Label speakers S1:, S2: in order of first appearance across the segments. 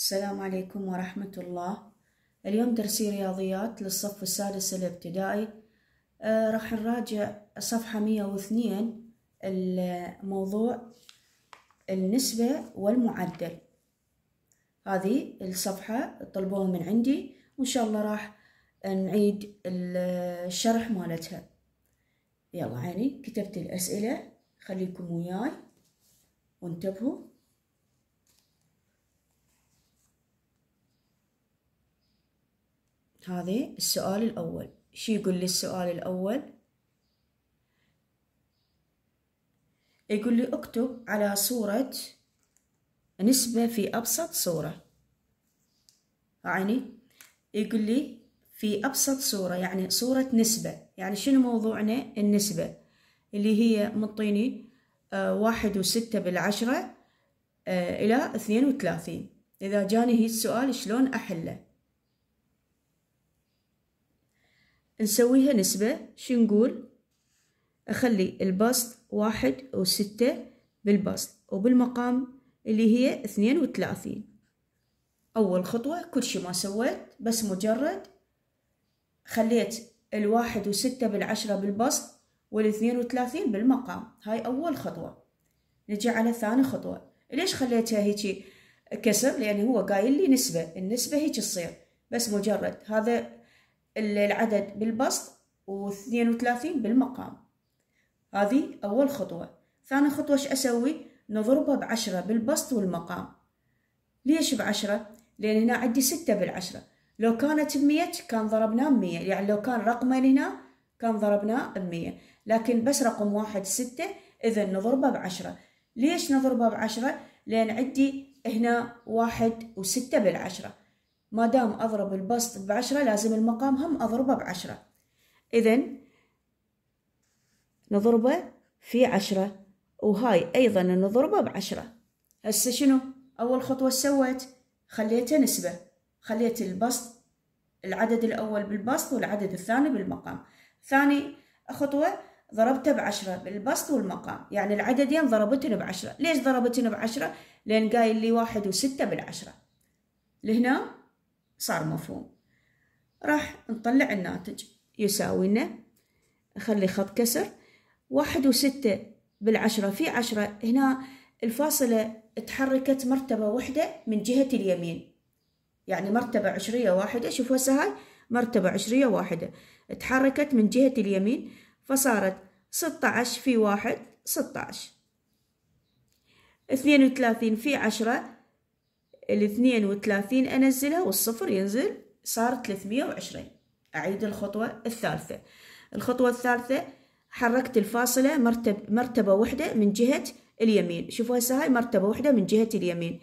S1: السلام عليكم ورحمة الله اليوم درسي رياضيات للصف السادس الابتدائي أه راح نراجع صفحة 102 الموضوع النسبة والمعدل هذه الصفحة طلبوها من عندي وإن شاء الله راح نعيد الشرح مالتها يلا عيني كتبت الأسئلة خليكم وياي وانتبهوا هذا السؤال الأول شو يقول لي السؤال الأول يقول لي اكتب على صورة نسبة في أبسط صورة يعني يقول لي في أبسط صورة يعني صورة نسبة يعني شنو موضوعنا النسبة اللي هي مطيني آه، واحد وستة بالعشرة آه، إلى اثنين وثلاثين إذا جاني هي السؤال شلون أحله نسويها نسبة شو نقول أخلي البسط واحد وستة بالبسط وبالمقام اللي هي اثنين وثلاثين أول خطوة كل شي ما سويت بس مجرد خليت الواحد وستة بالعشرة بالبسط والاثنين وثلاثين بالمقام هاي أول خطوة نجي على ثاني خطوة ليش خليتها هيجي كسر لأن هو قايل لي نسبة النسبة هيك تصير بس مجرد هذا العدد بالبسط واثنين وثلاثين بالمقام هذه أول خطوة ثاني خطوة ايش أسوي نضربها بعشرة بالبسط والمقام ليش بعشرة لأن هنا عندي ستة بالعشرة لو كانت بمية كان ضربناه بمية يعني لو كان رقمين هنا كان ضربناه بمية لكن بس رقم واحد ستة إذا نضربها بعشرة ليش نضربها بعشرة لأن عندي هنا واحد وستة بالعشرة ما دام أضرب البسط بعشرة لازم المقام هم أضربه بعشرة إذا نضربه في عشرة وهاي أيضا نضربه بعشرة هسه شنو أول خطوة سويت خليته نسبة خليت البسط العدد الأول بالبسط والعدد الثاني بالمقام ثاني خطوة ضربته بعشرة بالبسط والمقام يعني العددين ضربتن بعشرة ليش ضربتن بعشرة؟ لأن قايل لي واحد وستة بالعشرة لهنا صار مفهوم راح نطلع الناتج يساوينا خلي خط كسر واحد وستة بالعشرة في عشرة هنا الفاصلة تحركت مرتبة واحدة من جهة اليمين يعني مرتبة عشرية واحدة شوفوا هسه هاي مرتبة عشرية واحدة تحركت من جهة اليمين فصارت ستة عشر في واحد ستة عشر اثنين وثلاثين في عشرة الاثنين وثلاثين أنزلها والصفر ينزل صار ثلاثمية وعشرين أعيد الخطوة الثالثة الخطوة الثالثة حركت الفاصلة مرتب مرتبة واحدة من جهة اليمين شوفوا هسه هاي مرتبة واحدة من جهة اليمين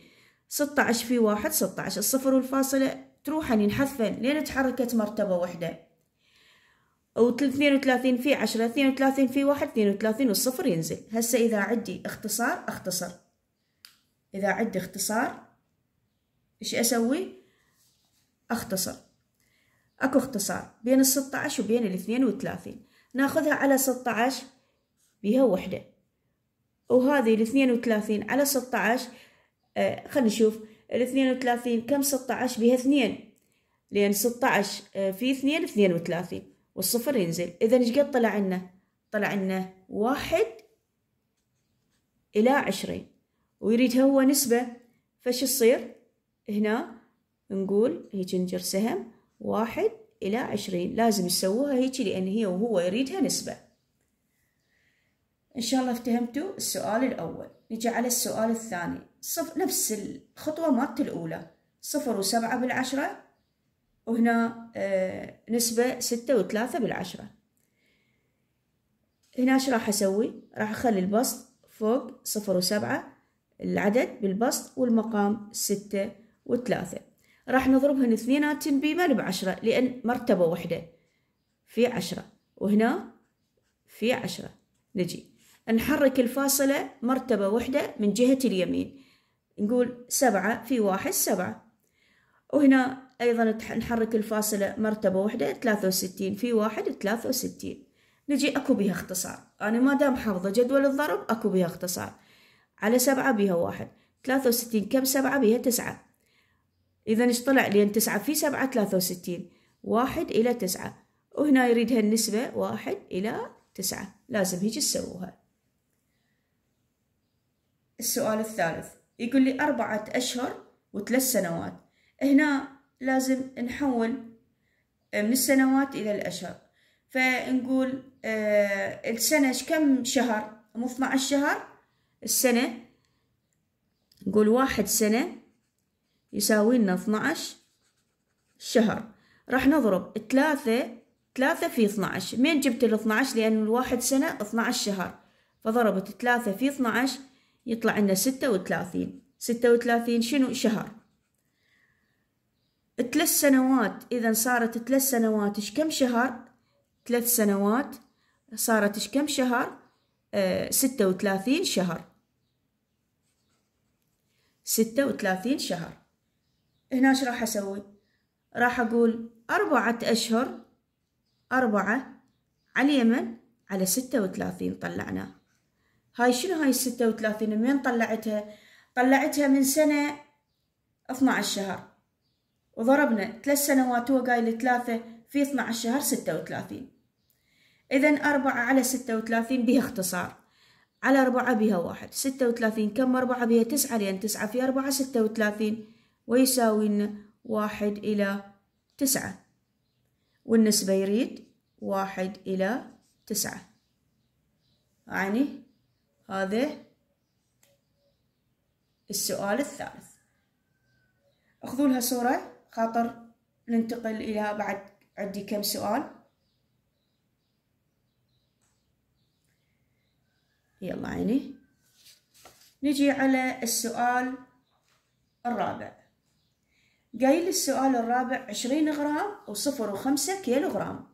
S1: ستة عشر في واحد ستة عشر الصفر والفاصلة تروحن ينحذفن لين تحركت مرتبة واحدة أو اثنين وثلاثين في عشرة اثنين وثلاثين في واحد اثنين وثلاثين والصفر ينزل هسه إذا عدي اختصار اختصر إذا عدي اختصار إيش أسوي؟ أختصر أكو اختصار بين الستة عشر وبين الاثنين والثلاثين ناخذها على ستة عشر بيها وحدة وهذه الاثنين 32 على ستة عشر آه خلينا نشوف الاثنين 32 كم ستة عشر بيها اثنين لأن ستة آه، عشر في اثنين اثنين وثلاثين والصفر ينزل إذا إيش قد طلع لنا؟ طلع لنا واحد إلى عشرين ويريدها هو نسبة فش يصير؟ هنا نقول هيك نجرسهم واحد إلى عشرين لازم يسووها هيك لأن هي وهو يريدها نسبة إن شاء الله افتهمتوا السؤال الأول نجي على السؤال الثاني صف نفس الخطوة مالت الأولى صفر وسبعة بالعشرة وهنا آه، نسبة ستة وثلاثة بالعشرة هنا ايش راح أسوي راح أخلي البسط فوق صفر وسبعة العدد بالبسط والمقام ستة وثلاثة راح نضربهن اثنيناتن آه بيمن بعشرة لأن مرتبة واحدة في عشرة وهنا في عشرة نجي نحرك الفاصلة مرتبة واحدة من جهة اليمين نقول سبعة في واحد سبعة وهنا أيضا نحرك الفاصلة مرتبة واحدة ثلاثة وستين في واحد ثلاثة وستين نجي أكو بها اختصار أنا ما دام حافظة جدول الضرب أكو بها اختصار على سبعة بها واحد ثلاثة وستين كم سبعة بها تسعة إذا إيش طلع لأن تسعة في سبعة ثلاثة وستين واحد إلى تسعة وهنا يريد هالنسبة واحد إلى تسعة لازم هيك تسووها السؤال الثالث يقول لي أربعة أشهر وثلاث سنوات هنا لازم نحول آه، من السنوات إلى الأشهر فنقول آه السنة كم شهر مو 12 شهر السنة نقول واحد سنة يساوي لنا 12 شهر راح نضرب 3 3 في 12 مين جبت ال 12 لأن الواحد سنة 12 شهر فضربت 3 في 12 يطلع لنا 36 36 شنو شهر ثلاث سنوات إذا صارت ثلاث سنوات إيش كم شهر ثلاث سنوات صارت إيش كم شهر آه، 36 شهر 36 شهر هنا ايش راح اسوي راح اقول أربعة أشهر أربعة على اليمن على ستة وثلاثين طلعناه هاي شنو هاي الستة وثلاثين من طلعتها طلعتها من سنة اثنى عشر شهر وضربنا ثلاث سنوات هو قايل ثلاثة في اثنى عشر شهر ستة وثلاثين إذا أربعة على ستة وثلاثين بها اختصار على أربعة بها واحد ستة وثلاثين كم أربعة بها تسعة لأن تسعة في أربعة ستة وثلاثين ويساوي واحد إلى تسعة والنسبة يريد واحد إلى تسعة يعني هذا السؤال الثالث أخذوا لها صورة خاطر ننتقل إلى بعد عندي كم سؤال يلا عيني نجي على السؤال الرابع قايل السؤال الرابع عشرين غرام وصفر وخمسة كيلو غرام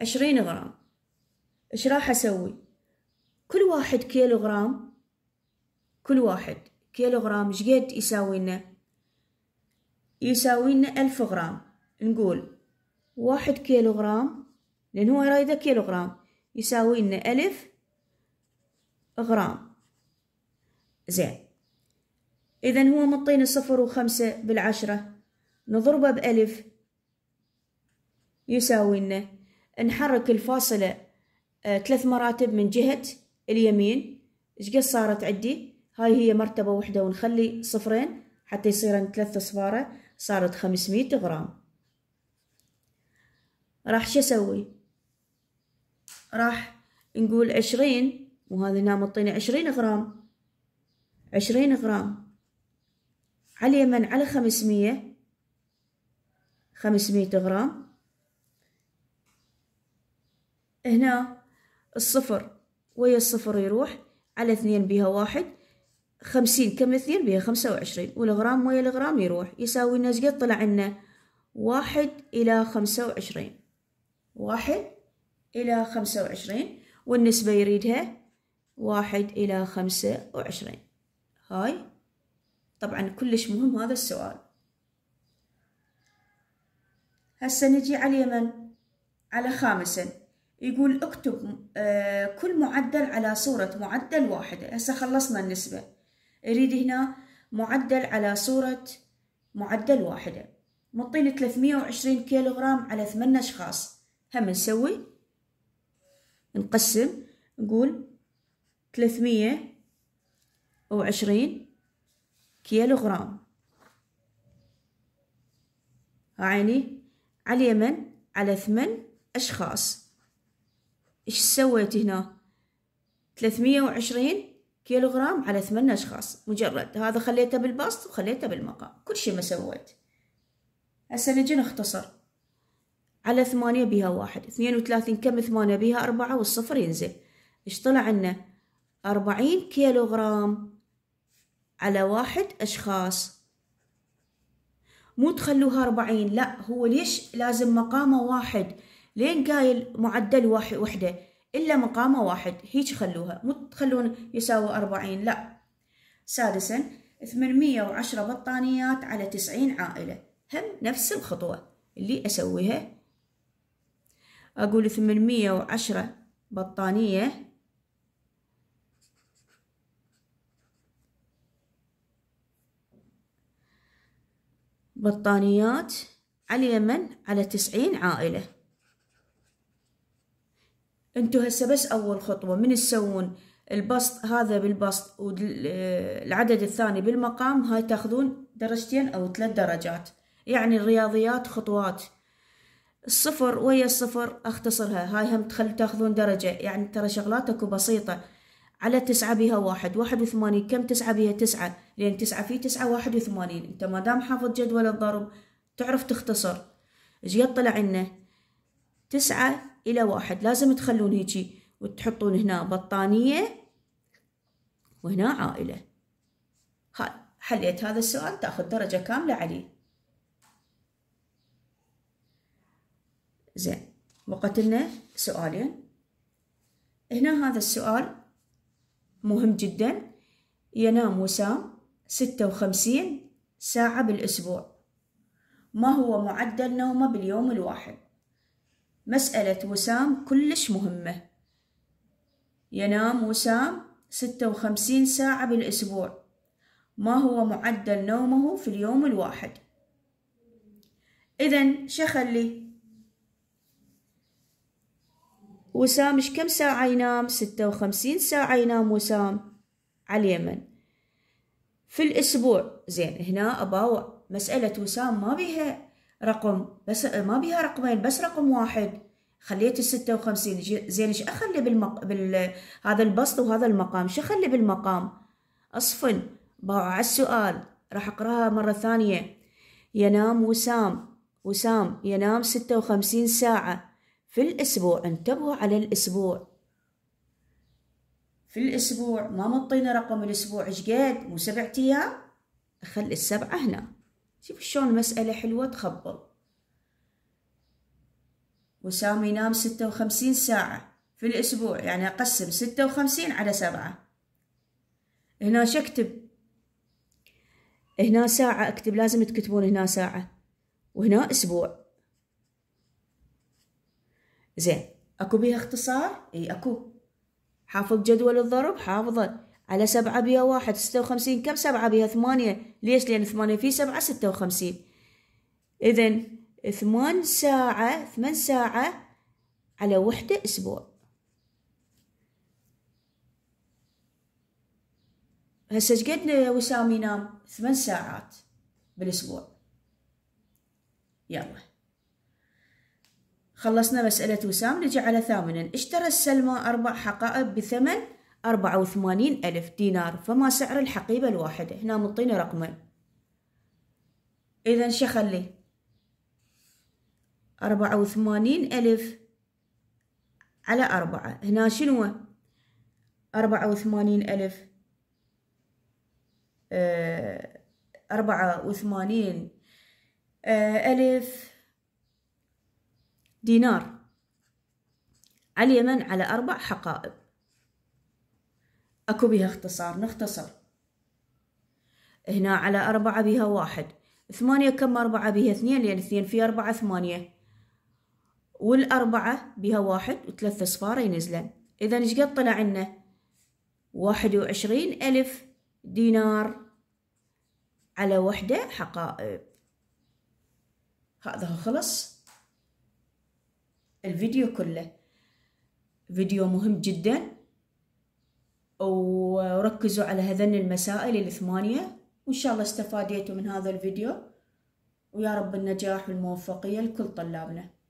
S1: عشرين غرام ايش راح اسوي كل واحد كيلو غرام كل واحد كيلو غرام جيد قد يساوي لنا يساوي لنا الف غرام نقول واحد كيلو غرام لان هو رايده كيلو غرام يساوي لنا الف غرام زين إذا هو مطين صفر وخمسة بالعشرة نضربه بألف يساوي لنا نحرك الفاصلة آه، ثلاث مراتب من جهة اليمين إيش قد صارت عدي هاي هي مرتبة واحدة ونخلي صفرين حتى يصيرن ثلاث صفارة صارت خمسمية غرام راح شو أسوي راح نقول عشرين وهذا هنا مطينا عشرين غرام عشرين غرام على اليمن على خمسمية خمسمية غرام هنا الصفر ويا الصفر يروح على اثنين بها واحد خمسين كم اثنين بها خمسة وعشرين والغرام ويا الغرام يروح يساوي لنا قد طلع عنا واحد إلى خمسة وعشرين واحد إلى خمسة وعشرين والنسبة يريدها واحد إلى خمسة وعشرين هاي طبعا كلش مهم هذا السؤال هسه نجي على اليمن على خامسا يقول اكتب آه، كل معدل على صورة معدل واحدة هسه خلصنا النسبة اريد هنا معدل على صورة معدل واحدة مطين 320 كيلوغرام على 8 أشخاص هم نسوي نقسم نقول 320 كيلوغرام عيني على اليمن على ثمن أشخاص إيش سويت هنا ثلاثمية وعشرين كيلوغرام على ثمن أشخاص مجرد هذا خليته بالبسط وخليته بالمقام كل شيء ما سويت هسه نجي نختصر على ثمانية بيها واحد اثنين وثلاثين كم ثمانية بيها أربعة والصفر ينزل إيش طلع عنا أربعين كيلوغرام على واحد أشخاص مو تخلوها أربعين لا هو ليش لازم مقامه واحد لين قايل معدل واحد وحدة إلا مقامه واحد هيك خلوها مو تخلون يساوي أربعين لا سادسا وعشرة بطانيات على تسعين عائلة هم نفس الخطوة اللي أسويها أقول وعشرة بطانية بطانيات على اليمن على تسعين عائلة انتو هسه بس اول خطوة من تسوون البسط هذا بالبسط والعدد آه، الثاني بالمقام هاي تاخذون درجتين او ثلاث درجات يعني الرياضيات خطوات الصفر ويا الصفر اختصرها هاي هم تخل تاخذون درجة يعني ترى شغلات اكو بسيطة على تسعة بيها واحد واحد وثمانين كم تسعة بيها تسعة لأن تسعة في تسعة واحد وثمانين أنت ما دام حافظ جدول الضرب تعرف تختصر إذا يطلع لنا تسعة إلى واحد لازم تخلون هيجي وتحطون هنا بطانية وهنا عائلة هاي حليت هذا السؤال تاخذ درجة كاملة عليه زين وقتلنا سؤالين هنا هذا السؤال مهم جدا ينام وسام ستة وخمسين ساعة بالأسبوع ما هو معدل نومه باليوم الواحد مسألة وسام كلش مهمة ينام وسام ستة وخمسين ساعة بالأسبوع ما هو معدل نومه في اليوم الواحد إذا شخلي وسام إيش كم ساعة ينام ستة وخمسين ساعة ينام وسام على اليمن في الأسبوع زين هنا أباوع مسألة وسام ما بيها رقم بس ما بيها رقمين بس رقم واحد خليت الستة وخمسين زين ايش اخلي بالمق... بال هذا البسط وهذا المقام شو اخلي بالمقام اصفن باوع على السؤال راح اقراها مرة ثانية ينام وسام وسام ينام ستة وخمسين ساعة في الأسبوع انتبهوا على الأسبوع في الأسبوع ما مطينا رقم الأسبوع شقد مو سبعة أيام أخلي السبعة هنا شوف شلون المسألة حلوة تخبل وسام ينام ستة وخمسين ساعة في الأسبوع يعني أقسم ستة وخمسين على سبعة هنا شكتب هنا ساعة أكتب لازم تكتبون هنا ساعة وهنا أسبوع زين اكو بيها اختصار اي اكو حافظ جدول الضرب حافظه على سبعة بيها واحد ستة وخمسين كم سبعة بيها ثمانية ليش لأن ثمانية في سبعة ستة وخمسين إذا ثمان ساعة ثمان ساعة على وحدة أسبوع هسه شقد وسام ينام ثمان ساعات بالأسبوع يلا خلصنا مسألة وسام نجي على ثامنا اشترى السلمى أربع حقائب بثمن أربعة وثمانين ألف دينار فما سعر الحقيبة الواحدة هنا مطينا رقما إذا شخلي أربعة وثمانين ألف على أربعة هنا شنو أربعة وثمانين ألف آه، أربعة وثمانين آه، ألف دينار على اليمن على أربع حقائب أكو بها اختصار نختصر هنا على أربعة بها واحد ثمانية كم أربعة بها اثنين لأن اثنين في أربعة ثمانية والأربعة بها واحد وثلاث صفارة ينزلن إذا إيش قد طلع عنا واحد وعشرين ألف دينار على وحدة حقائب هذا خلص الفيديو كله فيديو مهم جدا وركزوا على هذن المسائل الثمانية وإن شاء الله استفاديتوا من هذا الفيديو ويا رب النجاح والموفقية لكل طلابنا